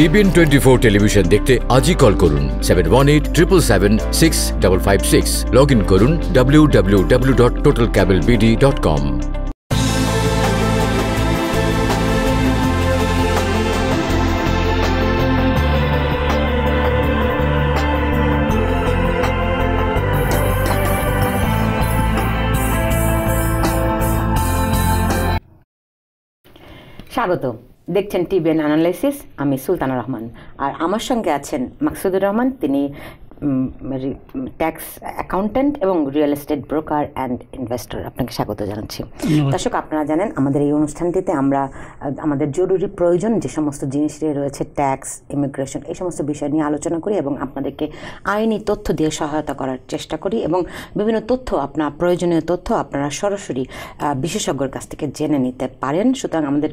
TVN twenty four television দেখতে আজই call করুন seven one eight triple seven six double five six log in করুন W W W dot total cable BD dot com দেখছেন TBN analysis আমি সুলতানা রহমান আর আমার সঙ্গে আছেন মাকসুদুর রহমান তিনি ট্যাক্স অ্যাকাউন্ট্যান্ট মানে, এবং real estate broker and investor আপনাকে স্বাগত জানাচ্ছি দর্শক আপনারা জানেন আমাদের এই অনুষ্ঠানটিতে আমরা আমাদের জরুরি প্রয়োজন যে সমস্ত জিনিস রয়েছে ট্যাক্স ইমিগ্রেশন এই সমস্ত বিষয় নিয়ে আলোচনা করি এবং আপনাদেরকে আইনি তথ্য দিয়ে সহায়তা করার চেষ্টা করি এবং বিভিন্ন তথ্য আপনার প্রয়োজনীয় তথ্য আপনারা সরাসরি বিশেষজ্ঞর কাছ থেকে জেনে নিতে পারেন সুতরাং আমাদের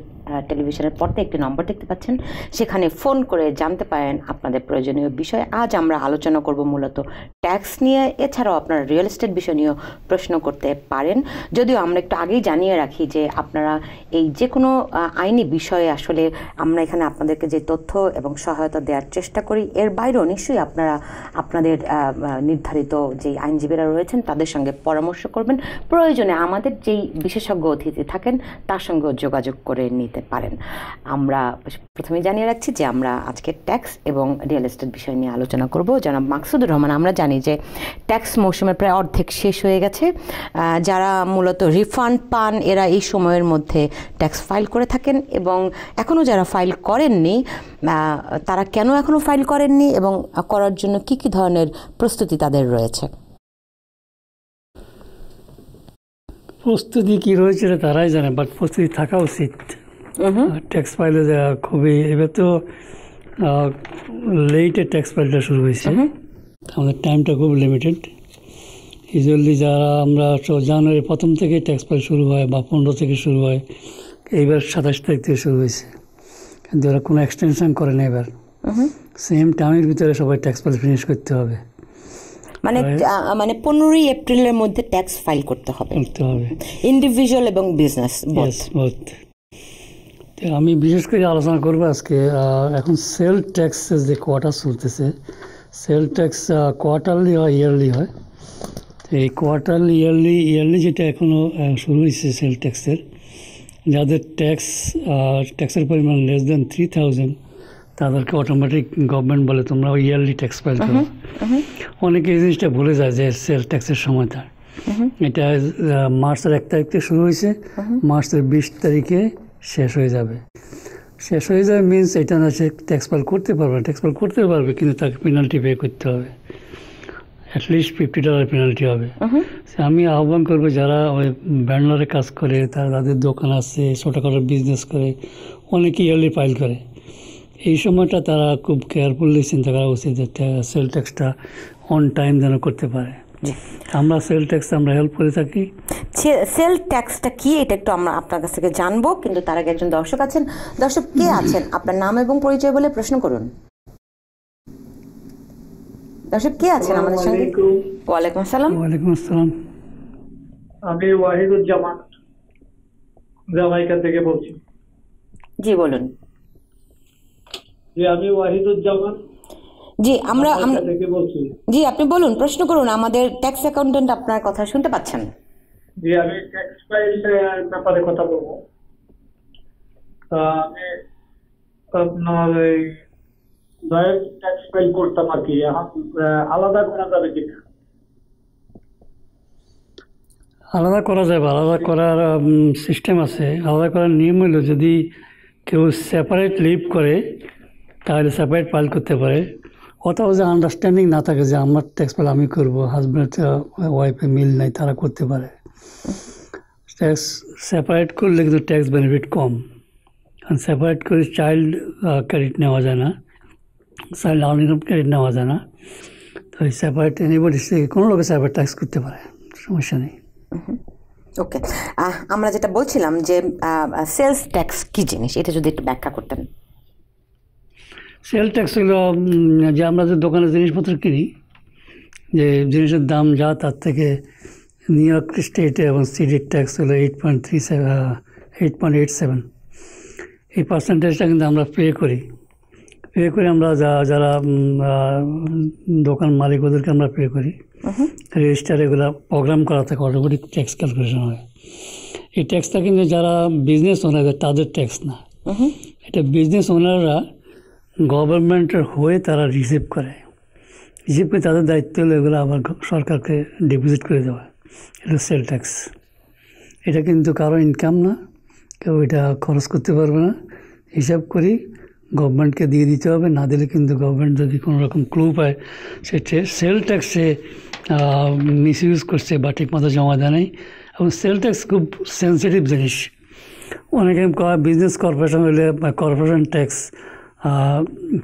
টেলিভিশনের পর্দায় একটি নম্বর দেখতে পাচ্ছেন সেখানে ফোন করে জানতে পারেন আপনাদের প্রয়োজনীয় বিষয় আজ আমরা আলোচনা করব করব মূলত ট্যাক্স নিয়ে এছাড়াও আপনারা রিয়েল এস্টেট বিষয় নিয়েও প্রশ্ন করতে পারেন যদিও আমরা একটু আগেই জানিয়ে রাখি যে আপনারা এই যে কোনো আইনি বিষয়ে আসলে আমরা এখানে আপনাদেরকে যে তথ্য এবং সহায়তা দেওয়ার চেষ্টা করি এর বাইরেও নিশ্চয়ই আপনারা আপনাদের নির্ধারিত যেই আইনজীবীরা রয়েছেন তাদের সঙ্গে পরামর্শ করবেন প্রয়োজনে আমাদের যেই বিশেষজ্ঞ অতিথি থাকেন তার সঙ্গেও যোগাযোগ করে নিতে পারেন আমরা প্রথমে জানিয়ে রাখছি যে আমরা আজকে ট্যাক্স এবং রিয়েল এস্টেট বিষয় নিয়ে আলোচনা করব জনাব মাক্স মাকসুদুর রহমান আমরা জানি যে ট্যাক্স মৌসুমের প্রায় অর্ধেক শেষ হয়ে গেছে যারা মূলত রিফান্ড পান এরা এই সময়ের মধ্যে ট্যাক্স ফাইল করে থাকেন এবং এখনও যারা ফাইল করেননি তারা কেন এখনও ফাইল করেননি এবং করার জন্য কি কি ধরনের প্রস্তুতি তাদের রয়েছে প্রস্তুতি কী রয়েছে তারাই জানে বাট প্রস্তুতি থাকা উচিত ট্যাক্স ফাইলে খুবই এবার তো লেটে ট্যাক্স ফাইলটা শুরু হয়েছে আমাদের টাইমটা খুব লিমিটেড এই যারা আমরা জানুয়ারি প্রথম থেকে ট্যাক্স ফাইল শুরু হয় বা পনেরো থেকে শুরু হয় এইবার সাতাশ তারিখ থেকে শুরু হয়েছে কিন্তু ওরা কোনো এক্সটেনশন করে না এবার সেম টাইমের ভিতরে সবাই ট্যাক্স ফাইল ফিনিশ করতে হবে মানে মানে পনেরোই এপ্রিলের মধ্যে ট্যাক্স ফাইল করতে হবে করতে হবে ইন্ডিভিজুয়াল এবং বিজনেস আমি বিশেষ করে আলোচনা করবো আজকে এখন সেল ট্যাক্সের যে কোয়াটা চলতেছে সেল ট্যাক্স কোয়ার্টারলি হয় ইয়ারলি হয় এই কোয়ার্টারলি ইয়ারলি ইয়ারলি যেটা এখনও শুরু হয়েছে সেল ট্যাক্সের যাদের ট্যাক্স ট্যাক্সের পরিমাণ লেস দেন থ্রি থাউজেন্ড তাদেরকে অটোমেটিক গভর্নমেন্ট বলে তোমরা ওই ইয়ারলি ট্যাক্স ফাইল করো অনেকে এই জিনিসটা ভুলে যায় যে সেল ট্যাক্সের সময় তার এটা মার্চের এক তারিখ থেকে শুরু হয়েছে মার্চের বিশ তারিখে শেষ হয়ে যাবে শেষ হয়ে যাবে মিনস এটা না সে ট্যাক্সপাল করতে পারবে না ট্যাক্সপাল করতে পারবে কিন্তু তাকে পেনাল্টি পে করতে হবে অ্যাটলিস্ট ফিফটি ডলার পেনাল্টি হবে uh-huh. আমি আহ্বান করবো যারা ওই ব্যান্ডারে কাজ করে তারা তাদের দোকান আছে ছোটোখাটো বিজনেস করে অনেকে ইয়ারলি ফাইল করে এই সময়টা তারা খুব কেয়ারফুললি চিন্তা করা উচিত যে সেল ট্যাক্সটা অন টাইম যেন করতে পারে আমরা সেল ট্যাক্স আমরা হেল্প করে থাকি সেল ট্যাক্সটা কি এটা একটু আমরা আপনার কাছ থেকে জানবো কিন্তু তার আগে একজন দর্শক আছেন দর্শক কে আছেন আপনার নাম এবং পরিচয় বলে প্রশ্ন করুন দর্শক কে আছেন আমাদের সঙ্গে ওয়ালাইকুম আসসালাম ওয়ালাইকুম আসসালাম আমি ওয়াহিদুজ্জামান জামাইকা থেকে বলছি জি বলুন জি আমি ওয়াহিদুজ্জামান জি আমরা জি আপনি বলুন প্রশ্ন করুন আমাদের ট্যাক্স অ্যাকাউন্টেন্ট আপনার কথা শুনতে পাচ্ছেন জি আমি ট্যাক্স ফাইল ব্যাপারে কথা বলবো আমি আপনার ট্যাক্স ফাইল করতাম আর কি আলাদা করা যাবে আলাদা করা যাবে আলাদা করার সিস্টেম আছে আলাদা করার নিয়ম হলো যদি কেউ সেপারেট লিভ করে তাহলে সেপারেট পাল করতে পারে কোথাও যে আন্ডারস্ট্যান্ডিং না থাকে যে আমার ট্যাক্স পেলে আমি করবো হাজব্যান্ড ওয়াইফে মিল নাই তারা করতে পারে ট্যাক্স সেপারেট করলে কিন্তু ট্যাক্স বেনিফিট কম কারণ সেপারেট করে চাইল্ড ক্রেডিট নেওয়া যায় না চাইল্ড ডাউন ইনকাম ক্রেডিট নেওয়া যায় না তো সেপারেট এনিবডি কোনো লোকে সেপারেট ট্যাক্স করতে পারে সমস্যা নেই ওকে আমরা যেটা বলছিলাম যে সেলস ট্যাক্স কী জিনিস এটা যদি একটু ব্যাখ্যা করতেন সেল ট্যাক্স হইল যে আমরা যে দোকানে জিনিসপত্র কিনি যে জিনিসের দাম যা তার থেকে নিউ ইয়র্ক স্টেটে এবং সিডির ট্যাক্স হলো eight point three seven eight point eight seven এই পার্সেন্টেজটা কিন্তু আমরা পে করি পে করে আমরা যা যারা দোকান মালিক ওদেরকে আমরা পে করি রেজিস্টার এগুলো প্রোগ্রাম করা থাকে অটোমেটিক ট্যাক্স ক্যালকুলেশন হয় এই ট্যাক্সটা কিন্তু যারা বিজনেস ওনার তাদের ট্যাক্স না uh-huh. এটা বিজনেস ওনাররা গভর্নমেন্টের হয়ে তারা রিসিভ করে রিসিভ করে তাদের দায়িত্ব হলো এগুলো আবার সরকারকে ডিপোজিট করে দেওয়া এটা সেল ট্যাক্স এটা কিন্তু কারো ইনকাম না কেউ এটা খরচ করতে পারবে না হিসাব করি গভর্নমেন্টকে দিয়ে দিতে হবে না দিলে কিন্তু গভর্নমেন্ট যদি কোনো রকম ক্লু পায় সে সেল ট্যাক্সে মিস ইউজ করছে বা ঠিকমতো জমা দেয় নাই এবং সেল ট্যাক্স খুব সেন্সিটিভ জিনিস অনেকে বিজনেস কর্পোরেশন হলে বা কর্পোরেশন ট্যাক্স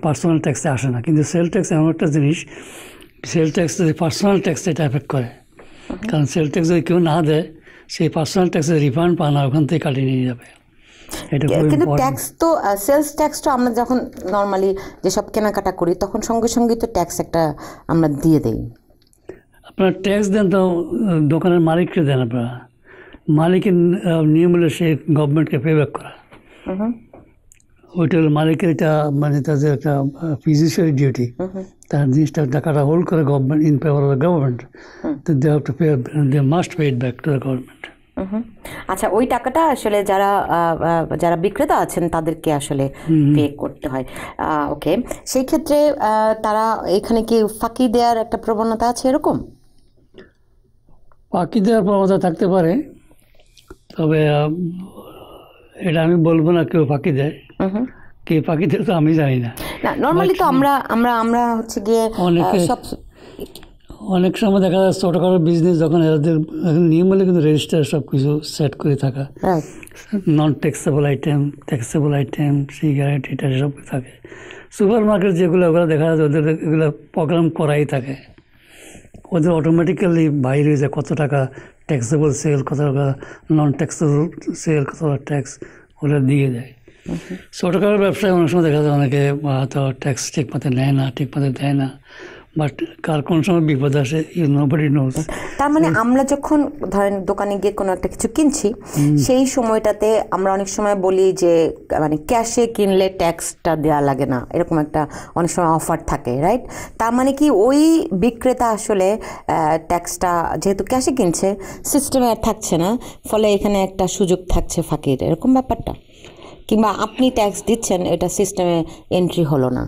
পার্সোনাল ট্যাক্সে আসে না কিন্তু সেল ট্যাক্স এমন একটা জিনিস সেল ট্যাক্স যদি পার্সোনাল ট্যাক্সে এটা এফেক্ট করে কারণ সেল ট্যাক্স যদি কেউ না দেয় সেই পার্সোনাল ট্যাক্সের রিফান্ড পান ওখান থেকে কাটিয়ে নিয়ে যাবে কিন্তু ট্যাক্স তো সেলস ট্যাক্স তো আমরা যখন নর্মালি যেসব কেনাকাটা করি তখন সঙ্গে সঙ্গে তো ট্যাক্স একটা আমরা দিয়ে দেই আপনার ট্যাক্স দেন তো দোকানের মালিককে দেন আপনারা মালিকের নিয়ম হলে সে গভর্নমেন্টকে পে ব্যাক করা হোটেল মালিকের এটা মানে তাদের একটা ফিজিশিয়াল ডিউটি তার জিনিসটা টাকাটা হোল্ড করে government in favour of the government তো they have to pay they must pay it back to the government আচ্ছা ওই টাকাটা আসলে যারা যারা বিক্রেতা আছেন তাদেরকে আসলে পে করতে হয় ওকে সেই ক্ষেত্রে তারা এখানে কি ফাঁকি দেওয়ার একটা প্রবণতা আছে এরকম ফাঁকি দেওয়ার প্রবণতা থাকতে পারে তবে এটা আমি বলবো না কেউ ফাঁকি দেয় Mm-hmm. কে পাখি তো আমি জানি না নর্মালি তো আমরা আমরা আমরা হচ্ছে গিয়ে অনেকে অনেক সময় দেখা ছোটো খাটো বিজনেস যখন এদের নিয়ম হলে কিন্তু রেজিস্টার সব কিছু সেট করে থাকা non taxable item taxable item cigarette এটা সব থাকে সুপার মার্কেট যেগুলো ওগুলো দেখা যাচ্ছে ওদের এগুলো প্রোগ্রাম করাই থাকে ওদের অটোমেটিক্যালি বাইরে যায় কত টাকা ট্যাক্সেবল সেল কত টাকা নন ট্যাক্সেবল সেল কত ট্যাক্স ওরা দিয়ে দেয় ছোটোখাটো ব্যবসায় অনেক সময় দেখা যায় অনেকে হয়তো ট্যাক্স ঠিক মতো নেয় না ঠিক মতো দেয় না বাট কার কোন সময় বিপদ আসে ইউ নোবডি তার মানে আমরা যখন ধরেন দোকানে গিয়ে কোনো একটা কিছু কিনছি সেই সময়টাতে আমরা অনেক সময় বলি যে মানে ক্যাশে কিনলে ট্যাক্সটা দেওয়া লাগে না এরকম একটা অনেক সময় অফার থাকে রাইট তার মানে কি ওই বিক্রেতা আসলে ট্যাক্সটা যেহেতু ক্যাশে কিনছে সিস্টেমে থাকছে না ফলে এখানে একটা সুযোগ থাকছে ফাঁকির এরকম ব্যাপারটা কিংবা আপনি ট্যাক্স দিচ্ছেন এটা সিস্টেমে এন্ট্রি হলো না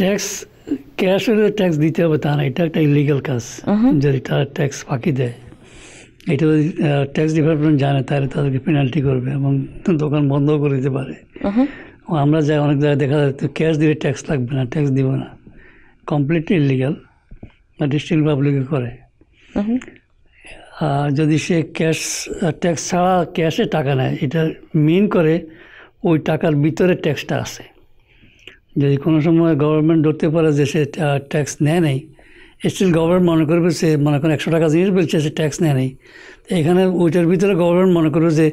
ট্যাক্স ক্যাশ হলে ট্যাক্স দিতে হবে তা না এটা একটা ইলিগাল কাজ যদি তারা ট্যাক্স ফাঁকি দেয় এটা যদি ট্যাক্স ডিপার্টমেন্ট জানে তাহলে তাদেরকে পেনাল্টি করবে এবং দোকান বন্ধ করে দিতে পারে আমরা যাই অনেক জায়গায় দেখা যায় ক্যাশ দিলে ট্যাক্স লাগবে না ট্যাক্স দিব না কমপ্লিটলি ইলিগাল বা ডিস্ট্রিক্ট পাবলিকে করে যদি সে ক্যাশ ট্যাক্স ছাড়া ক্যাশে টাকা নেয় এটা মেন করে ওই টাকার ভিতরে ট্যাক্সটা আছে যদি কোনো সময় গভর্নমেন্ট ধরতে পারে যে সে ট্যাক্স নেয় নেই স্টিল গভর্নমেন্ট মনে করবে সে মনে করেন একশো টাকা জিনিস বলছে সে ট্যাক্স নেয় নেই এখানে ওইটার ভিতরে গভর্নমেন্ট মনে করবে যে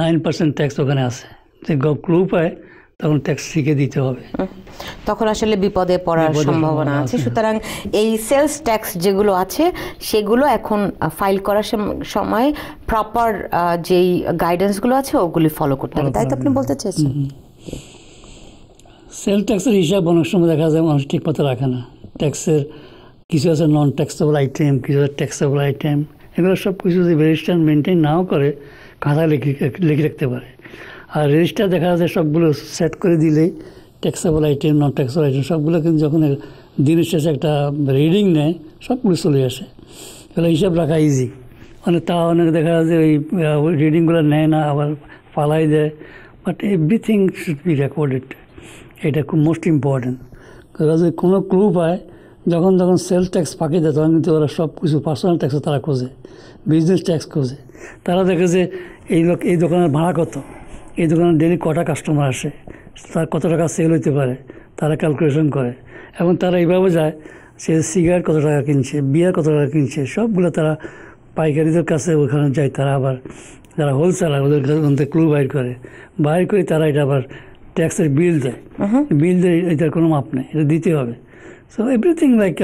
নাইন পার্সেন্ট ট্যাক্স ওখানে আছে যে ক্লু পায় তখন ট্যাক্স থেকে দিতে হবে তখন আসলে বিপদে পড়ার সম্ভাবনা আছে সুতরাং এই সেলস ট্যাক্স যেগুলো আছে সেগুলো এখন ফাইল করার সময় প্রপার যেই গাইডেন্সগুলো আছে ওগুলি ফলো করতে হবে তাই তো আপনি বলতে চাইছেন সেল ট্যাক্সের হিসাব অনেক সময় দেখা যায় মানুষ ঠিক পথে রাখে না ট্যাক্সের কিছু আছে নন ট্যাক্সেবল আইটেম কিছু আছে ট্যাক্সেবল আইটেম এগুলো সব কিছু যদি রেজিস্ট্রেশন মেনটেন নাও করে খাতা লিখে লিখে রাখতে পারে আর রেজিস্টার দেখা যায় সবগুলো সেট করে দিলেই taxable item non taxable item সবগুলো কিন্তু যখন দিনের শেষে একটা রিডিং নেয় সবগুলো চলে আসে তাহলে হিসাব রাখা ইজি অনেক তা অনেক দেখা যায় ওই রিডিংগুলো নেয় না আবার পালাই দেয় but everything should be recorded এটা খুব মোস্ট ইম্পর্ট্যান্ট যদি কোনো ক্লু পায় যখন যখন সেল ট্যাক্স ফাঁকি দেয় তখন কিন্তু ওরা সব কিছু পার্সোনাল ট্যাক্সও তারা খোঁজে বিজনেস ট্যাক্স খোঁজে তারা দেখে যে এই লোক এই দোকানের ভাড়া কত এই দোকানে ডেলি কটা কাস্টমার আসে তার কত টাকা সেল হইতে পারে তারা ক্যালকুলেশন করে এবং তারা এইভাবে যায় সে সিগারেট কত টাকা কিনছে বিয়ার কত টাকা কিনছে সবগুলো তারা পাইকারিদের কাছে ওখানে যায় তারা আবার যারা হোলসেলার ওদের কাছে ক্লু বাইর করে বাইর করে তারা এটা আবার ট্যাক্সের বিল দেয় বিল দেয় এটার কোনো মাপ নেই এটা দিতে হবে সো এভরিথিং লাইক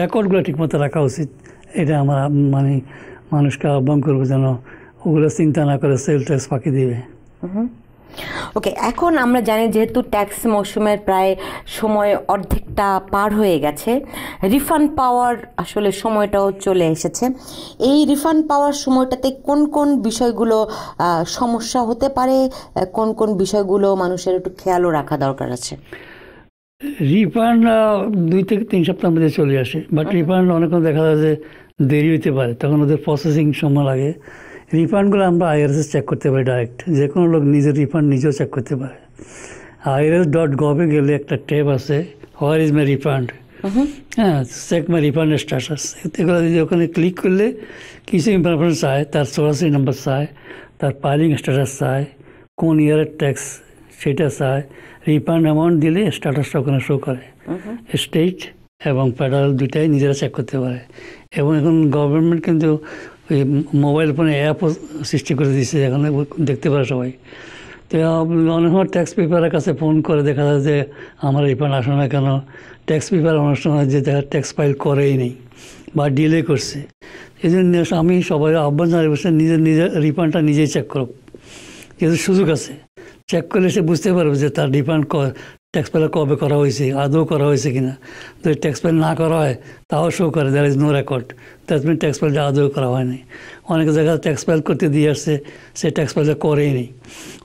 রেকর্ডগুলো ঠিকমতো রাখা উচিত এটা আমার মানে মানুষকে আহ্বান করবো যেন ওগুলো চিন্তা না করে সেল ট্যাক্স ফাঁকি দেবে ওকে এখন আমরা জানি যেহেতু ট্যাক্স মৌসুমের প্রায় সময় অর্ধেকটা পার হয়ে গেছে রিফান্ড পাওয়ার আসলে সময়টাও চলে এসেছে এই রিফান্ড পাওয়ার সময়টাতে কোন কোন বিষয়গুলো সমস্যা হতে পারে কোন কোন বিষয়গুলো মানুষের একটু খেয়ালও রাখা দরকার আছে রিফান্ড দুই থেকে তিন সপ্তাহের মধ্যে চলে আসে বাট রিফান্ড অনেকক্ষণ দেখা যায় যে দেরি হতে পারে তখন ওদের প্রসেসিং সময় লাগে রিফান্ডগুলো আমরা আইআরএসএস চেক করতে পারি ডাইরেক্ট যে কোনো লোক নিজের রিফান্ড নিজেও চেক করতে পারে আইআরএস ডট গভে গেলে একটা ট্যাব আছে হোয়ার ইজ মাই রিফান্ড হ্যাঁ চেক মাই রিফান্ডের স্ট্যাটাস এগুলো যদি ওখানে ক্লিক করলে কিছু ইনফরমেশন চায় তার সোলাসি নাম্বার চায় তার পাইলিং স্ট্যাটাস চায় কোন ইয়ারের ট্যাক্স সেটা চায় রিফান্ড অ্যামাউন্ট দিলে স্ট্যাটাসটা ওখানে শো করে স্টেট এবং ফেডারেল দুটাই নিজেরা চেক করতে পারে এবং এখন গভর্নমেন্ট কিন্তু ওই মোবাইল ফোনে অ্যাপও সৃষ্টি করে দিচ্ছে এখানে দেখতে পারে সবাই তো অনেক সময় ট্যাক্স পেপারের কাছে ফোন করে দেখা যায় যে আমার এই ফান্ড আসে না কেন ট্যাক্স পেপার অনুষ্ঠানে যে দেখা ট্যাক্স ফাইল করেই নেই বা ডিলে করছে এই জন্য আমি সবাই আহ্বান জানাই নিজের নিজের রিফান্ডটা নিজেই চেক করব যেহেতু সুযোগ আছে চেক করলে সে বুঝতে পারবে যে তার রিফান্ড ট্যাক্স প্যান কবে করা হয়েছে আদৌ করা হয়েছে কি না যদি ট্যাক্স প্যান না করা হয় তাও শো করে there is no record that mean tax প্যানটা আদৌ করা হয়নি অনেক জায়গায় ট্যাক্স প্যান করতে দিয়ে আসছে সে ট্যাক্স প্যানটা করেই নি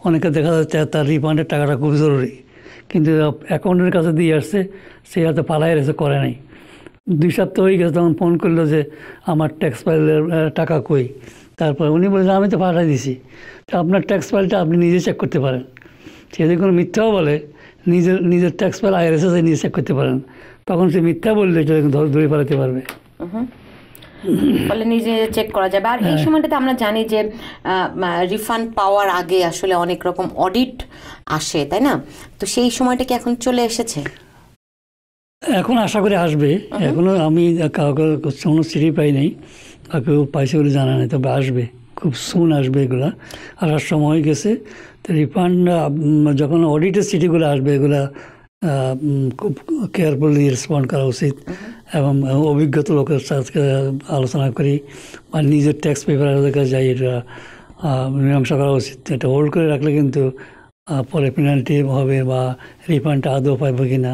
অনেকে দেখা যাচ্ছে তার রিফান্ডের টাকাটা খুব জরুরি কিন্তু অ্যাকাউন্টের কাছে দিয়ে আসছে সে হয়তো পালাই রেসে করে নাই দুই সপ্তাহ হয়ে গেছে তখন ফোন করলো যে আমার ট্যাক্স ফাইলের টাকা কই তারপর উনি বলছেন আমি তো পাঠাই দিছি তো আপনার ট্যাক্স ফাইলটা আপনি নিজে চেক করতে পারেন সে যদি কোনো মিথ্যাও বলে নিজের নিজের ট্যাক্স ফাইল আইআরএসএস এ নিজে চেক করতে পারেন তখন সে মিথ্যা বললে সেটাকে ধরে ফেলাতে পারবে ফলে নিজে চেক করা যাবে আর এই হ্যাঁ। সময়টাতে আমরা জানি যে রিফান্ড পাওয়ার আগে আসলে অনেক রকম অডিট আসে তাই না তো সেই সময়টা কি এখন চলে এসেছে এখন আশা করে আসবে এখনো আমি কাউকে কোনো সিটি পাই নাই বা কেউ পাইছে বলে জানা নেই তবে আসবে খুব সুন আসবে এগুলা আসার সময় হয়ে গেছে তো রিফান্ড যখন অডিটের সিটিগুলো আসবে এগুলা খুব কেয়ারফুলি রেসপন্ড করা উচিত এবং অভিজ্ঞতা লোকের সাথে আলোচনা করি বা নিজের ট্যাক্স পেপারের কাছে যাই এটা মীমাংসা করা উচিত এটা হোল্ড করে রাখলে কিন্তু পরে পেনাল্টি হবে বা রিফান্ডটা আদৌ পাইব কি না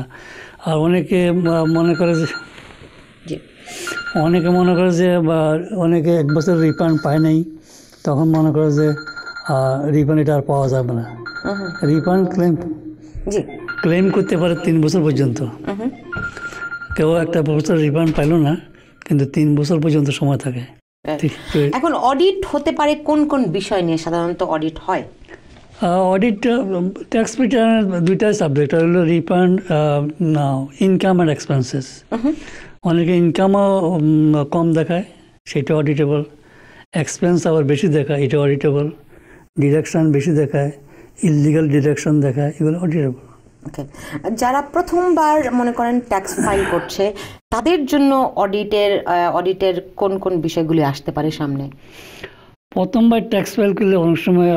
আর অনেকে মনে করে যে অনেকে মনে করে যে বা অনেকে এক বছর রিফান্ড পায় নাই তখন মনে করো যে রিফান্ড এটা আর পাওয়া যাবে না রিফান্ড ক্লেম ক্লেম করতে পারে তিন বছর পর্যন্ত কেউ একটা বছর রিফান্ড পাইল না কিন্তু তিন বছর পর্যন্ত সময় থাকে হ্যাঁ। এখন অডিট হতে পারে কোন কোন বিষয় নিয়ে সাধারণত অডিট হয় অডিট ট্যাক্স রিটার্ন দুইটাই সাবজেক্ট হলো রিফান্ড ইনকাম অ্যান্ড এক্সপেন্সেস অনেকে ইনকামও কম দেখায় সেটা অডিটেবল এক্সপেন্স আবার বেশি দেখায় এটা অডিটেবল ডিডাকশান বেশি দেখায় ইলিগাল ডিডাকশান দেখায় এগুলো অডিটেবল ওকে যারা প্রথমবার মনে করেন ট্যাক্স ফাইল করছে তাদের জন্য অডিটের অডিটের কোন কোন বিষয়গুলি আসতে পারে সামনে প্রথমবার ট্যাক্স ফাইল করলে অনেক সময়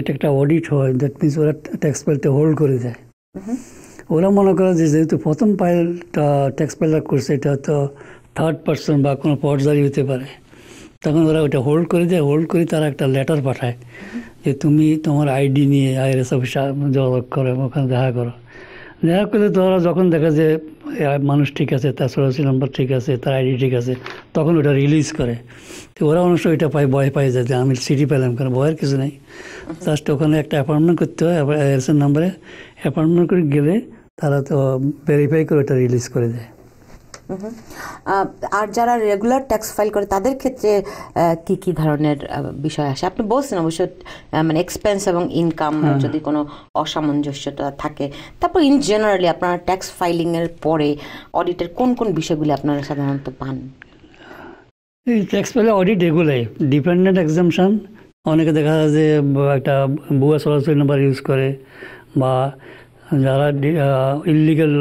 এটা একটা অডিট হয় দ্যাট মিনস ওরা ট্যাক্স ফাইলটা হোল্ড করে দেয় ওরা মনে করে যে যেহেতু প্রথম ফাইলটা ট্যাক্স ফাইলটা করছে এটা তো থার্ড পার্সন বা কোনো পর্যায়ী হতে পারে তখন ওরা ওটা হোল্ড করে দেয় হোল্ড করে তারা একটা লেটার পাঠায় যে তুমি তোমার আইডি নিয়ে আইএস অফিস যোগাযোগ করো ওখানে দেখা করো দেখা করলে তোরা যখন দেখা যে মানুষ ঠিক আছে তার সরাসরি নাম্বার ঠিক আছে তার আইডি ঠিক আছে তখন ওটা রিলিজ করে তো ওরা অনুষ্ঠ ওইটা পায় ভয় পায় যায় যে আমি সিটি পেলাম কারণ ভয়ের কিছু নেই জাস্ট ওখানে একটা অ্যাপয়েন্টমেন্ট করতে হয় আইএসের নাম্বারে অ্যাপয়েন্টমেন্ট করে গেলে তারা তো ভেরিফাই করে ওটা রিলিজ করে দেয় আর যারা রেগুলার ট্যাক্স ফাইল করে তাদের ক্ষেত্রে কি কি ধরনের বিষয় আসে আপনি বলছেন অবশ্য মানে এক্সপেন্স এবং ইনকাম হ্যাঁ, হ্যাঁ। যদি কোনো অসামঞ্জস্যতা থাকে তারপর ইন জেনারেলি আপনারা ট্যাক্স ফাইলিংয়ের পরে অডিটের কোন কোন বিষয়গুলি আপনারা সাধারণত পান এই ট্যাক্স ফাইলে অডিট এগুলোই ডিপেন্ডেন্ট এক্সামশন অনেকে দেখা যায় যে একটা বুয়া সরাসরি নাম্বার ইউজ করে বা যারা ইলিগাল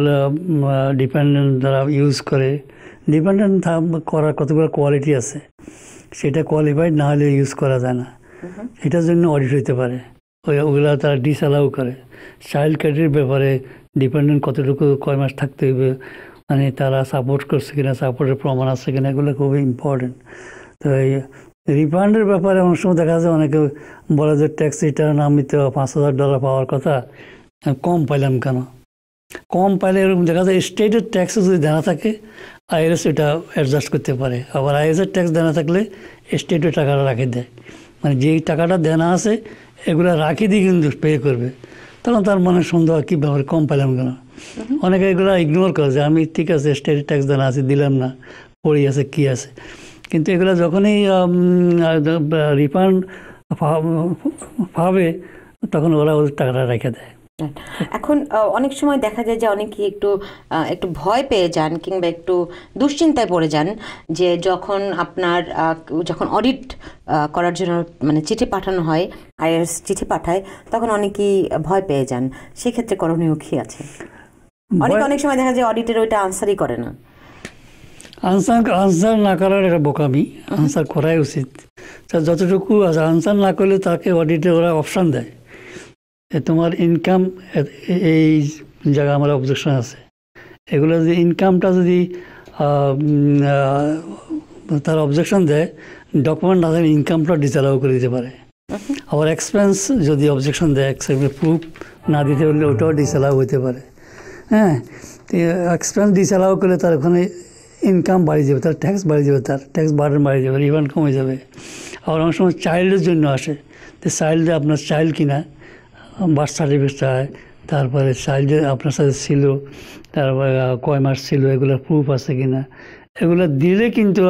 ডিপেন্ডেন্ট যারা ইউজ করে ডিপেন্ডেন্ট করার কতগুলো কোয়ালিটি আছে সেটা কোয়ালিফাইড না হলে ইউজ করা যায় না এটার জন্য অডিট হইতে পারে ওই ওগুলো তারা ডিসঅ্যালাউ করে চাইল্ড কেয়ারের ব্যাপারে ডিপেন্ডেন্ট কতটুকু কয় মাস থাকতে হবে মানে তারা সাপোর্ট করছে কিনা সাপোর্টের প্রমাণ আছে কিনা এগুলো খুবই ইম্পর্টেন্ট তো এই রিফান্ডের ব্যাপারে অনেক সময় দেখা যায় অনেকে বলে যে ট্যাক্স রিটার্ন আমি তো পাঁচ হাজার ডলার পাওয়ার কথা হ্যাঁ, কম পাইলাম কেন কম পাইলে এরকম দেখা যায় স্টেটের ট্যাক্সে যদি দেওয়া থাকে আইএস এটা অ্যাডজাস্ট করতে পারে আবার আইএসের ট্যাক্স দেনা থাকলে স্টেটের টাকাটা রাখে দেয় মানে যেই টাকাটা দেনা আছে এগুলো রাখি দিয়ে কিন্তু পে করবে তখন তার মনে সন্দেহ কী ব্যাপারে কম পেলাম কেন অনেকে এগুলো ইগনোর করে যে আমি ঠিক আছে স্টেট ট্যাক্স দেনা আছে দিলাম না পড়ি আছে কি আছে কিন্তু এগুলো যখনই রিফান্ড পাবে তখন ওরা ওদের টাকাটা রেখে দেয় হ্যাঁ। এখন অনেক সময় দেখা যায় যে অনেকে একটু একটু ভয় পেয়ে যান কিংবা একটু দুশ্চিন্তায় পড়ে যান যে যখন আপনার যখন অডিট করার জন্য মানে চিঠি পাঠানো হয় আইএস চিঠি পাঠায় তখন অনেকেই ভয় পেয়ে যান সেক্ষেত্রে করণীয় কী আছে অনেক অনেক সময় দেখা যায় অডিটের ওইটা আনসারই করে না আনসার আনসার না করার একটা বোকামি আনসার করাই উচিত যতটুকু আনসার না করলে তাকে অডিটে ওরা অপশান দেয় তোমার ইনকাম এই জায়গা আমার অবজেকশন আছে এগুলো যে ইনকামটা যদি তার অবজেকশন দেয় ডকুমেন্ট না থাকলে ইনকামটা ডিজালাও করে দিতে পারে আবার এক্সপেন্স যদি অবজেকশন দেয় প্রুফ না দিতে পারলে ওটাও ডিসালাও হতে পারে হ্যাঁ এক্সপেন্স ডিসালাও করলে তার ওখানে ইনকাম বাড়িয়ে যাবে তার ট্যাক্স বাড়ি যাবে তার ট্যাক্স বার্ডেন বাড়িয়ে যাবে রিফান্ড কমে যাবে আবার অনেক সময় চাইল্ডের জন্য আসে তো চাইল্ডে আপনার চাইল্ড কিনা বার্থ সার্টিফিকেট চায় তারপরে চাইল্ড আপনার সাথে ছিল তারপরে কয় মাস ছিল এগুলোর প্রুফ আছে কি না এগুলো দিলে কিন্তু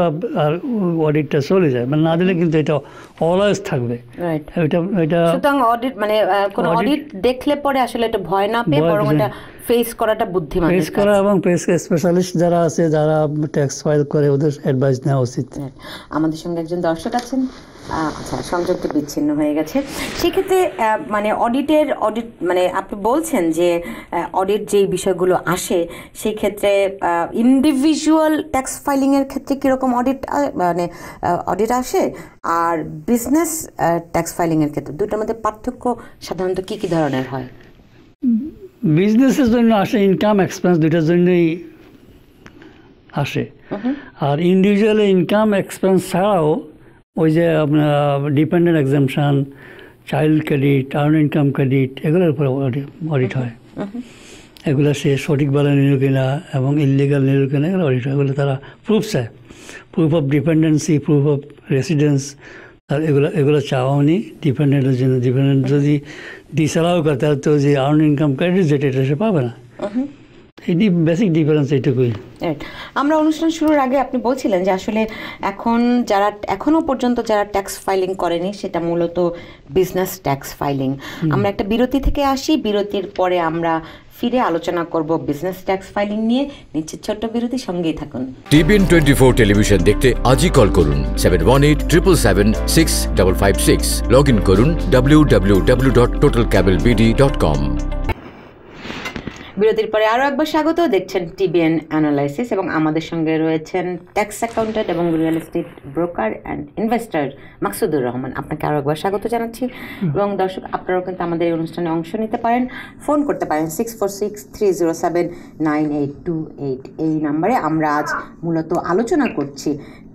আর অডিটটা চলে যায় মানে না দিলে কিন্তু এটা অলওয়েজ থাকবে এটা এটা সুতরাং অডিট মানে কোন অডিট দেখলে পরে আসলে ভয় না পেয়ে বরং এটা ফেস করাটা বুদ্ধিমান ফেস করা এবং ফেস স্পেশালিস্ট যারা আছে যারা ট্যাক্স ফাইল করে ওদের অ্যাডভাইস নেওয়া উচিত আমাদের সঙ্গে একজন দর্শক আছেন আচ্ছা সংযুক্ত বিচ্ছিন্ন হয়ে গেছে সেক্ষেত্রে মানে অডিটের অডিট মানে আপনি বলছেন যে অডিট যেই বিষয়গুলো আসে সেই ক্ষেত্রে ইন্ডিভিজুয়াল ট্যাক্স ফাইলিংয়ের ক্ষেত্রে কীরকম অডিট মানে অডিট আসে আর বিজনেস ট্যাক্স ফাইলিংয়ের ক্ষেত্রে দুটোর মধ্যে পার্থক্য সাধারণত কী কী ধরনের হয় বিজনেসের জন্য আসে ইনকাম এক্সপেন্স দুটার জন্যই আসে আর ইন্ডিভিজুয়াল ইনকাম এক্সপেন্স ছাড়াও ওই যে আপনার dependent exemption child credit earn income credit এগুলোর উপরে অডিট হয় আচ্ছা, আচ্ছা। এগুলো সে সঠিকভাবে নিল কিনা এবং ইলিগাল নিল কিনা এগুলো অডিট হয় এগুলো তারা প্রুফ চায় proof of dependency proof of residence আর এগুলো এগুলো চাওয়া উনি ডিপেন্ডেন্টের জন্য ডিপেন্ডেন্ট যদি ডিসালাও করে তাহলে তো যে আর্ন ইনকাম ক্রেডিট যেটা এটা সে পাবে না এটি বেসিক ডিফারেন্স এইটুকুই আমরা অনুষ্ঠান শুরুর আগে আপনি বলছিলেন যে আসলে এখন যারা এখনো পর্যন্ত যারা ট্যাক্স ফাইলিং করেনি সেটা মূলত বিজনেস ট্যাক্স ফাইলিং আমরা একটা বিরতি থেকে আসি বিরতির পরে আমরা ফিরে আলোচনা করব বিজনেস ট্যাক্স ফাইলিং নিয়ে নিচ্ছে ছোট্ট বিরতি সঙ্গেই থাকুন টিবিএন টোয়েন্টি ফোর টেলিভিশন দেখতে আজই কল করুন seven one eight triple seven six double five six log in করুন W W W dot total cable BD dot com বিরতির পরে আরও একবার স্বাগত দেখছেন টিবিএন অ্যানালাইসিস এবং আমাদের সঙ্গে রয়েছেন ট্যাক্স অ্যাকাউন্টেন্ট এবং real estate broker and investor Maksudur Rahman আপনাকে আরও একবার স্বাগত জানাচ্ছি এবং দর্শক আপনারাও কিন্তু আমাদের এই অনুষ্ঠানে অংশ নিতে পারেন ফোন করতে পারেন six four six three zero seven nine eight two eight এই নাম্বারে আমরা আজ মূলত আলোচনা করছি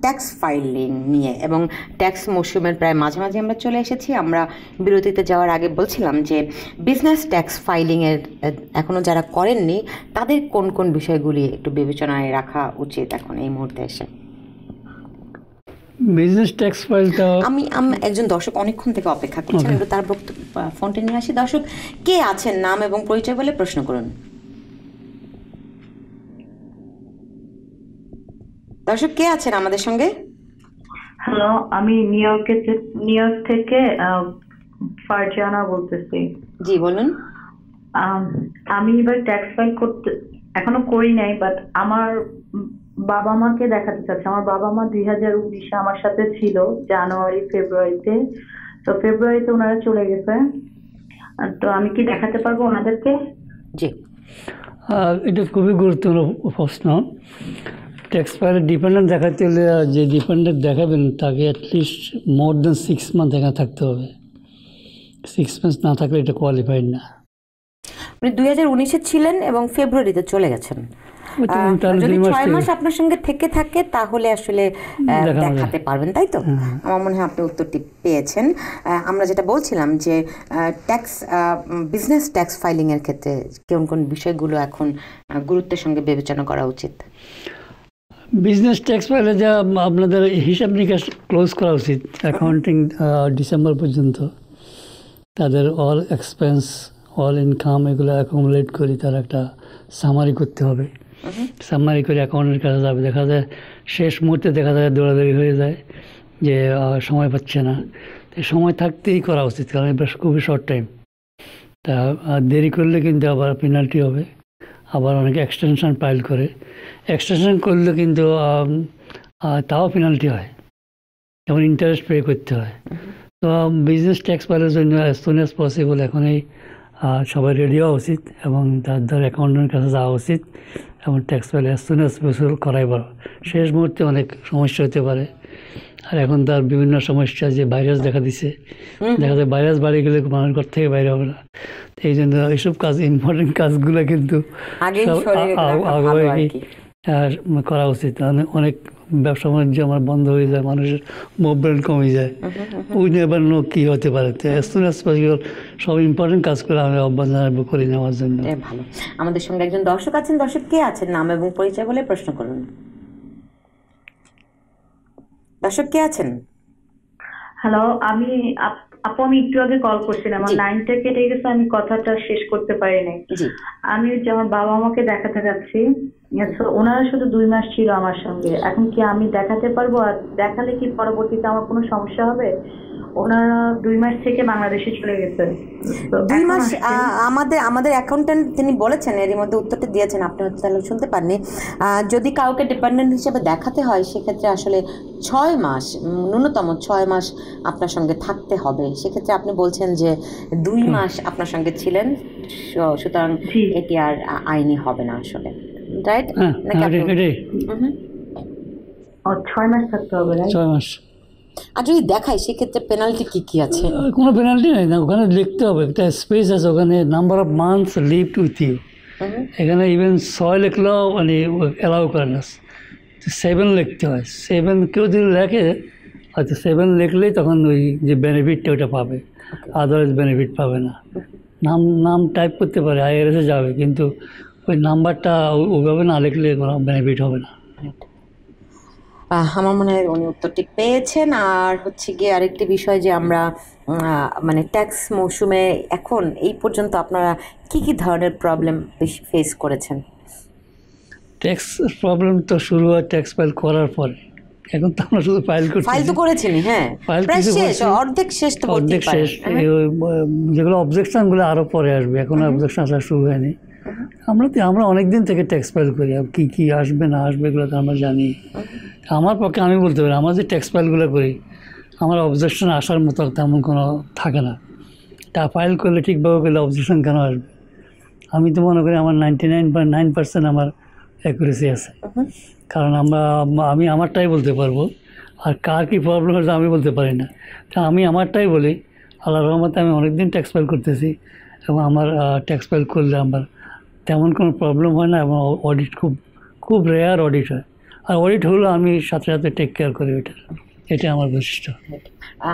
ট্যাক্স ফাইলিং নিয়ে এবং ট্যাক্স মৌসুমের প্রায় মাঝে মাঝে আমরা চলে এসেছি আমরা বিরতিতে যাওয়ার আগে বলছিলাম যে বিজনেস ট্যাক্স ফাইলিংয়ের এখনও যারা করেননি তাদের কোন কোন বিষয়গুলি একটু বিবেচনায় রাখা উচিত এখন এই মুহূর্তে এসে বিজনেস ট্যাক্স ফাইলটা আমি একজন দর্শক অনেকক্ষণ থেকে অপেক্ষা করছি একটু তার ফোনটা নিয়ে আসি দর্শক কে আছেন নাম এবং পরিচয় বলে প্রশ্ন করুন দর্শক কে আছেন আমাদের সঙ্গে হ্যালো আমি নিউ ইয়র্কে নিউ ইয়র্ক থেকে ফারজানা বলতেছি জি বলুন আমি এবার ট্যাক্স ফাইল করতে এখনো করি নাই বাট আমার বাবা মাকে দেখাতে চাচ্ছি আমার বাবা মা দুই হাজার উনিশে আমার সাথে ছিল জানুয়ারি ফেব্রুয়ারিতে তো ফেব্রুয়ারিতে ওনারা চলে গেছে তো আমি কি দেখাতে পারবো ওনাদেরকে জি এটা খুবই গুরুত্বপূর্ণ প্রশ্ন এক্সপায়ারি ডিপেন্ডেন্ট দেখাতে হলে যে ডিপেন্ডেন্ট দেখাবেন তাকে at least more than six month এখানে থাকতে হবে সিক্স মান্থ না থাকলে এটা কোয়ালিফাইড না আপনি দুই হাজার উনিশে ছিলেন এবং ফেব্রুয়ারিতে চলে গেছেন মাস আপনার সঙ্গে থেকে থাকে তাহলে আসলে দেখাতে পারবেন তাই তো হ্যাঁ, হ্যাঁ। আমার মনে হয় আপনি উত্তরটি পেয়েছেন আমরা যেটা বলছিলাম যে ট্যাক্স বিজনেস ট্যাক্স ফাইলিংয়ের ক্ষেত্রে কোন কোন বিষয়গুলো এখন গুরুত্বের সঙ্গে বিবেচনা করা উচিত বিজনেস ট্যাক্স ফাইলে যা আপনাদের হিসাব নিকাশ ক্লোজ করা উচিত অ্যাকাউন্টিং ডিসেম্বর পর্যন্ত তাদের অল এক্সপেন্স অল ইনকাম এগুলো অ্যাকুমুলেট করি তার একটা সামারি করতে হবে সামারি আচ্ছা। করে অ্যাকাউন্টের কাছে যাবে দেখা যায় শেষ মুহূর্তে দেখা যায় দৌড়াদৌড়ি হয়ে যায় যে সময় পাচ্ছে না সময় থাকতেই করা উচিত কারণ এটা খুবই শর্ট টাইম তা দেরি করলে কিন্তু আবার পেনাল্টি হবে আবার অনেকে এক্সটেনশন ফাইল করে এক্সটেনশন করলে কিন্তু তাও পেনাল্টি হয় যেমন ইন্টারেস্ট পে করতে হয় তো বিজনেস ট্যাক্স ফাইলের জন্য অ্যাজ সুন অ্যাজ পসিবল এখনই সবাই রেডি হওয়া উচিত এবং তার দ্বারা অ্যাকাউন্টের কাছে যাওয়া উচিত এবং tax file as soon as possible করাই বলো শেষ মুহূর্তে অনেক সমস্যা হতে পারে আর এখন তার বিভিন্ন সমস্যা যে ভাইরাস দেখা দিছে দেখা যায় ভাইরাস বাড়ি গেলে মানুষ ঘর থেকে বাইরে হবে না এই জন্য এইসব কাজ ইম্পর্টেন্ট কাজগুলো কিন্তু করা উচিত মানে অনেক ব্যবসা বাণিজ্য আমার বন্ধ হয়ে যায় মানুষের মুভমেন্ট কমে যায় উই নেবার নো হতে পারে সব ইম্পর্টেন্ট করে আমি অব্যাহত রাখবো করে নেওয়ার জন্য ভালো আমাদের সঙ্গে একজন দর্শক আছেন দর্শক কে আছেন নাম এবং পরিচয় বলে প্রশ্ন করুন দর্শক কে আছেন হ্যালো আমি আপু আমি একটু আগে কল করছিলাম আমার লাইনটা কেটে গেছে আমি কথাটা শেষ করতে পারি নাই আমি যে আমার বাবা আমাকে দেখাতে যাচ্ছি ওনারা শুধু দুই মাস ছিল আমার সঙ্গে এখন কি আমি দেখাতে পারবো আর দেখালে কি পরবর্তীতে আমার কোনো সমস্যা হবে ওনারা দুই মাস থেকে বাংলাদেশে চলে গেছে দুই মাস আমাদের আমাদের অ্যাকাউন্টেন্ট তিনি বলেছেন এরই মধ্যে উত্তরটা দিয়েছেন আপনি হয়তো তাহলে শুনতে পাননি যদি কাউকে ডিপেন্ডেন্ট হিসেবে দেখাতে হয় সেক্ষেত্রে আসলে ছয় মাস ন্যূনতম ছয় মাস আপনার সঙ্গে থাকতে হবে সেক্ষেত্রে আপনি বলছেন যে দুই মাস আপনার সঙ্গে ছিলেন সুতরাং এটি আর আইনি হবে না আসলে রাইট হ্যাঁ, নাকি ছয় মাস থাকতে হবে ছয় মাস আর যদি দেখায় সেক্ষেত্রে পেনাল্টি কী কী আছে কোনো পেনাল্টি নেই না ওখানে লিখতে হবে একটা স্পেস আছে ওখানে number of months live with you এখানে ইভেন ছয় লিখলেও মানে অ্যালাউ করে না সেভেন লিখতে হয় সেভেন কেউ যদি লেখে হয়তো সেভেন লিখলেই তখন ওই যে বেনিফিটটা ওটা পাবে আদারওয়াইজ বেনিফিট পাবে না নাম নাম টাইপ করতে পারে আইআরএসে যাবে কিন্তু ওই নাম্বারটা ওইভাবে না লিখলে কোনো বেনিফিট হবে না আমার মনে হয় উনি উত্তরটি পেয়েছেন আর হচ্ছে গিয়ে আরেকটি বিষয় যে আমরা মানে ট্যাক্স মৌসুমে এখন এই পর্যন্ত আপনারা কি কি ধরনের প্রবলেম বেশি ফেস করেছেন ট্যাক্স প্রবলেম তো শুরু হয় ট্যাক্স ফাইল করার পরে এখন তো আমরা শুধু ফাইল করছি ফাইল তো করেছিনি হ্যাঁ ফাইল কিছু শেষ অর্ধেক শেষ তো অর্ধেক শেষ হ্যাঁ। যেগুলো অবজেকশনগুলো আরও পরে আসবে এখন অবজেকশন আসা শুরু হয়নি আমরা তো আমরা অনেক দিন থেকে ট্যাক্স ফাইল করি কি কী কী আসবে না আসবে এগুলো তো আমরা জানি আমার পক্ষে আমি বলতে পারি আমার যে ট্যাক্স ফাইলগুলো করি আমার অবজেকশন আসার মতো তেমন কোনো থাকে না তা ফাইল করলে ঠিকভাবে করলে অবজেকশন কেন আসবে আমি তো মনে করি আমার ninety nine point nine percent আমার অ্যাকুরেসি আছে কারণ আমরা আমি আমারটাই বলতে পারবো আর কার কী প্রবলেম হয়েছে আমি বলতে পারি না তা আমি আমারটাই বলি আল্লাহ রহমতে আমি অনেকদিন ট্যাক্স ফাইল করতেছি এবং আমার ট্যাক্স ফাইল করলে আমার তেমন কোনো প্রবলেম হয় না এবং অডিট খুব খুব রেয়ার অডিট হয় আর অডিট হলো আমি সাথে সাথে টেক কেয়ার করি ওইটার এটা আমার বৈশিষ্ট্য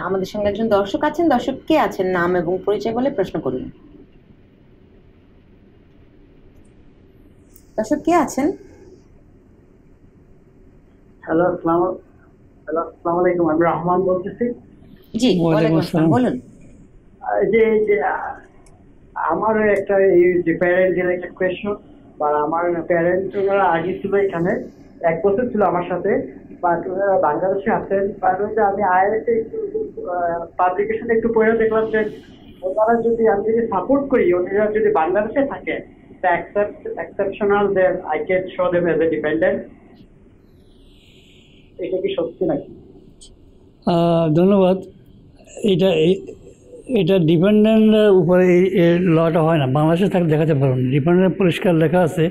আমাদের সঙ্গে একজন দর্শক আছেন দর্শক কে আছেন নাম এবং পরিচয় বলে প্রশ্ন করুন দর্শক কে আছেন হ্যালো আসসালাম হ্যালো আসসালামু আলাইকুম আমি রহমান বলতেছি জি বলুন যে যে আমার একটা এই যে প্যারেন্টের একটা কোয়েশ্চন বা আমার প্যারেন্টরা আগে ছিল এখানে এক বছর ছিল আমার সাথে বাংলাদেশে আছেন বাংলাদেশে আমি আইএলএসে একটু একটু পড়ে দেখলাম যে ওনারা যদি আমি যদি সাপোর্ট করি ওনারা যদি বাংলাদেশে থাকে exceptional I can show them as a dependent এটা কি সত্যি নাকি ধন্যবাদ এটা এটা ডিপেন্ডেন্ট উপরে এই লটা হয় না বাংলাদেশে থাকলে দেখাতে পারবেন ডিপেন্ডেন্ট পরিষ্কার লেখা আছে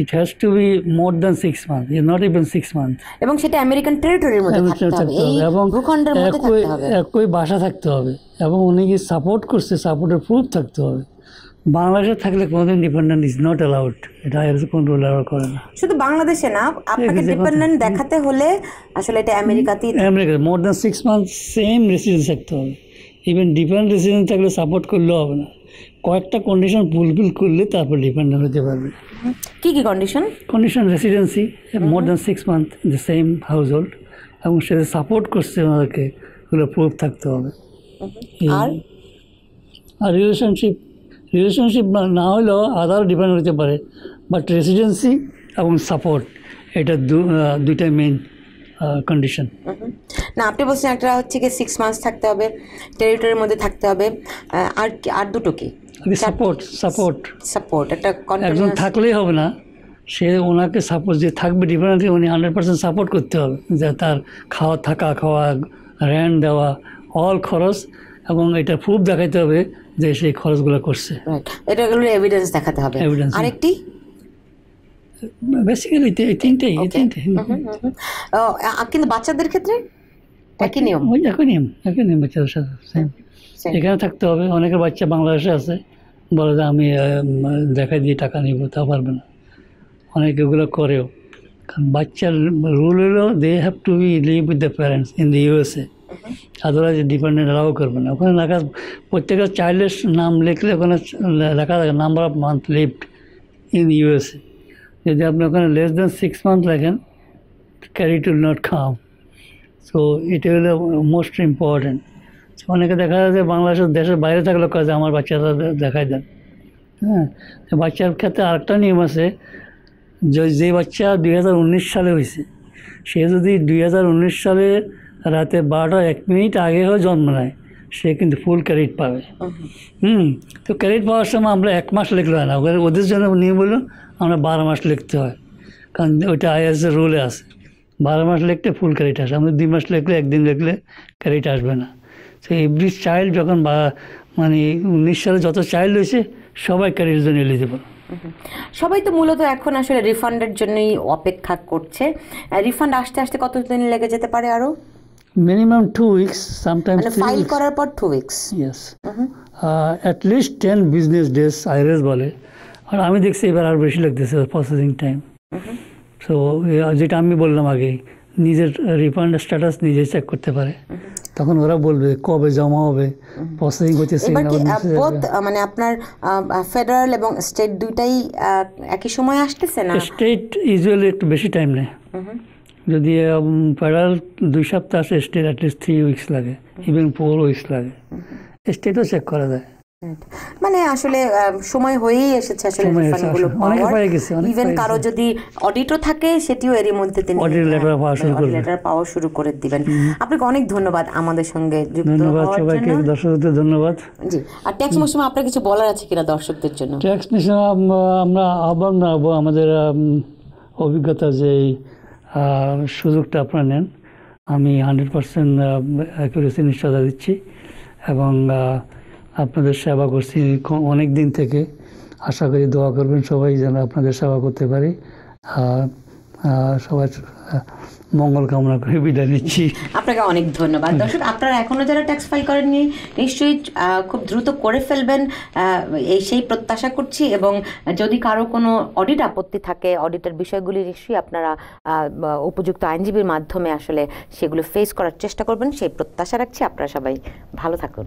it has to be more than six month is not even six month এবং সেটা আমেরিকান টেরিটরির মধ্যে থাকতে হবে এবং ভূখণ্ডের মধ্যে থাকতে হবে একই ভাষা থাকতে হবে এবং উনি কি সাপোর্ট করছে সাপোর্টের প্রুফ থাকতে হবে বাংলাদেশে থাকলে কোনোদিন ডিপেন্ডেন্ট ইজ নট অ্যালাউড এটা কোন রুল অ্যালাউড করে না শুধু বাংলাদেশে না আপনাকে ডিপেন্ডেন্ট দেখাতে হলে আসলে এটা আমেরিকাতেই America more than six month same residence থাকতে হবে ইভেন ডিপেন্ডেন্ট রেসিডেন্স থাকলে সাপোর্ট করলেও হবে না কয়েকটা কন্ডিশন ফুলফিল করলে তারপর ডিপেন্ডেন্ট হতে পারবে কি কি condition condition residency more than six month the same household এবং সেটা সাপোর্ট করছে আমাদেরকে ওগুলো প্রুফ থাকতে হবে আর আর রিলেশনশিপ রিলেশনশিপ না হলেও আদারও ডিপেন্ড হতে পারে বাট রেসিডেন্সি এবং সাপোর্ট এটা দুইটাই মেন কন্ডিশন না আপনি বলছেন একটা হচ্ছে কি সিক্স মান্থস থাকতে হবে টেরিটরির মধ্যে থাকতে হবে আর আর দুটো কি সাপোর্ট সাপোর্ট সাপোর্ট একটা একজন থাকলেই হবে না সে ওনাকে সাপোর্ট যে থাকবে ডিফারেন্টলি উনি হান্ড্রেড পার্সেন্ট সাপোর্ট করতে হবে যে তার খাওয়া থাকা খাওয়া র্যান্ট দেওয়া অল খরচ এবং এটা প্রুফ দেখাতে হবে যে সেই খরচগুলো করছে এটা গেলে এভিডেন্স দেখাতে হবে এভিডেন্স আরেকটি বেসিক্যালি এই তিনটেই এই তিনটেই কিন্তু বাচ্চাদের ক্ষেত্রে একই নিয়ম ওই একই নিয়ম একই নিয়ম বাচ্চাদের সাথে সেম আচ্ছা। এখানে থাকতে হবে অনেকের বাচ্চা বাংলাদেশে আছে বলে যে আমি দেখাই দিয়ে টাকা নিব তা পারবে না অনেকে এগুলো করেও কারণ বাচ্চার রুল হলো they have to be live with the parents in the USA otherwise dependent allow করবে না ওখানে লেখা প্রত্যেকের চাইল্ডের নাম লিখলে ওখানে লেখা থাকে number of month lived in USA যদি আপনি ওখানে লেস দেন সিক্স মান্থ লেখেন ক্যারি টু নট খাম সো ইট হলো মোস্ট ইম্পর্টেন্ট অনেকে দেখা যায় যে বাংলাদেশের দেশের বাইরে থাকলে কাজে আমার বাচ্চারা দেখাই দেন হ্যাঁ বাচ্চার ক্ষেত্রে আরেকটা নিয়ম আছে যে বাচ্চা দুই সালে হয়েছে সে যদি দুই সালে রাতে বারোটা এক মিনিট আগে হয়ে জন্ম নেয় সে কিন্তু ফুল ক্রেডিট পাবে হুম তো ক্রেডিট পাওয়ার সময় আমরা এক মাস লিখলে হয় না ওদের জন্য নিয়ম হলো আমরা বারো মাস লিখতে হয় কারণ ওইটা আই রুলে আছে বারো মাস লিখতে ফুল ক্রেডিট আসে আমাদের দুই মাস লিখলে একদিন লিখলে ক্রেডিট আসবে না সেই এভরি চাইল্ড যখন বা মানে উনিশ সালে যত চাইল্ড হয়েছে সবাই ক্যারিয়ার জন্য এলিজিবল সবাই তো মূলত এখন আসলে রিফান্ডের জন্যই অপেক্ষা করছে রিফান্ড আসতে আসতে কতদিন লেগে যেতে পারে আরও minimum two weeks sometimes file করার পর two weeks yes at least ten business days IRS বলে আর আমি দেখছি এবার আর বেশি লাগতেছে প্রসেসিং টাইম সো যেটা আমি বললাম আগেই নিজের রিফান্ড স্ট্যাটাস নিজে চেক করতে পারে তখন ওরা বলবে কবে জমা হবে প্রসেসিং হচ্ছে মানে আপনার ফেডারেল এবং স্টেট দুইটাই একই সময় আসতেছে না স্টেট ইউজুয়ালি একটু বেশি টাইম নেয় যদি ফেডারেল দুই সপ্তাহ আসে স্টেট অ্যাটলিস্ট থ্রি উইকস লাগে ইভেন ফোর উইকস লাগে স্টেটও চেক করা যায় মানে আসলে সময় হয়েই এসেছে আসলে রিফান্ডগুলো ইভেন কারো যদি অডিটও থাকে সেটিও এরই মধ্যে তিনি অডিট লেটার পাওয়া শুরু মানে করবেন লেটার পাওয়া শুরু করে দিবেন আপনাকে অনেক ধন্যবাদ আমাদের সঙ্গে যুক্ত হওয়ার জন্য সবাইকে দর্শকদের ধন্যবাদ জি আর ট্যাক্স মৌসুমে আপনার কিছু বলার আছে কিনা দর্শকদের জন্য ট্যাক্স মৌসুমে আমরা আহ্বান রাখবো আমাদের অভিজ্ঞতা যে সুযোগটা আপনারা নেন আমি হান্ড্রেড পার্সেন্ট অ্যাকুরেসি নিশ্চয়তা দিচ্ছি এবং আপনাদের সেবা করছি অনেক দিন থেকে আশা করি দোয়া করবেন সবাই যেন আপনাদের সেবা করতে পারি সবাই সবার মঙ্গল কামনা করে বিদায় নিচ্ছি আপনাকে অনেক ধন্যবাদ দর্শক আপনারা এখনও যারা ট্যাক্স ফাইল করেননি নিশ্চয়ই খুব দ্রুত করে ফেলবেন এই সেই প্রত্যাশা করছি এবং যদি কারো কোনো অডিট আপত্তি থাকে অডিটের বিষয়গুলি নিশ্চয়ই আপনারা উপযুক্ত আইনজীবীর মাধ্যমে আসলে সেগুলো ফেস করার চেষ্টা করবেন সেই প্রত্যাশা রাখছি আপনারা সবাই ভালো থাকুন